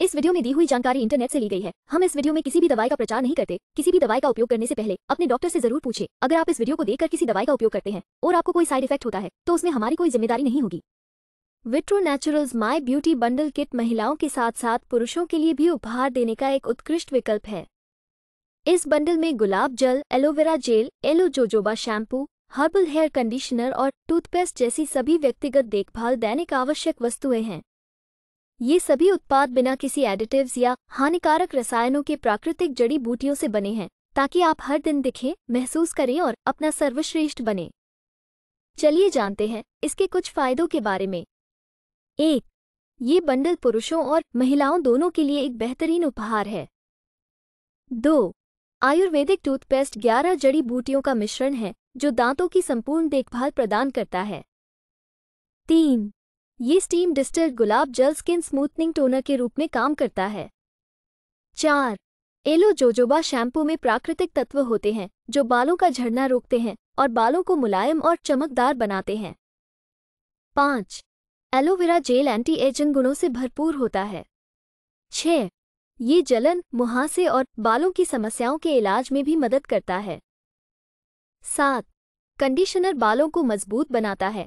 इस वीडियो में दी हुई जानकारी इंटरनेट से ली गई है हम इस वीडियो में किसी भी दवाई का प्रचार नहीं करते किसी भी दवाई का उपयोग करने से पहले अपने डॉक्टर से जरूर पूछे अगर आप इस वीडियो को देखकर किसी दवाई का उपयोग करते हैं और आपको कोई साइड इफेक्ट होता है तो उसमें हमारी कोई जिम्मेदारी नहीं होगी Vitro Naturals my beauty bundle kit महिलाओं के साथ साथ पुरुषों के लिए भी उपहार देने का एक उत्कृष्ट विकल्प है इस बंडल में गुलाब जल aloe vera gel aloe jojoba shampoo herbal hair conditioner और टूथपेस्ट जैसी सभी व्यक्तिगत देखभाल दैनिक आवश्यक वस्तुएं हैं ये सभी उत्पाद बिना किसी एडिटिव्स या हानिकारक रसायनों के प्राकृतिक जड़ी बूटियों से बने हैं ताकि आप हर दिन दिखें महसूस करें और अपना सर्वश्रेष्ठ बने चलिए जानते हैं इसके कुछ फायदों के बारे में एक ये बंडल पुरुषों और महिलाओं दोनों के लिए एक बेहतरीन उपहार है दो आयुर्वेदिक टूथपेस्ट 11 जड़ी बूटियों का मिश्रण है जो दांतों की संपूर्ण देखभाल प्रदान करता है तीन ये स्टीम डिस्टर्ड गुलाब जल स्किन स्मूथनिंग टोनर के रूप में काम करता है चार एलो जोजोबा शैम्पू में प्राकृतिक तत्व होते हैं जो बालों का झड़ना रोकते हैं और बालों को मुलायम और चमकदार बनाते हैं पाँच एलोवेरा जेल एंटी एजिंग गुणों से भरपूर होता है छ ये जलन मुहासे और बालों की समस्याओं के इलाज में भी मदद करता है सात कंडीशनर बालों को मजबूत बनाता है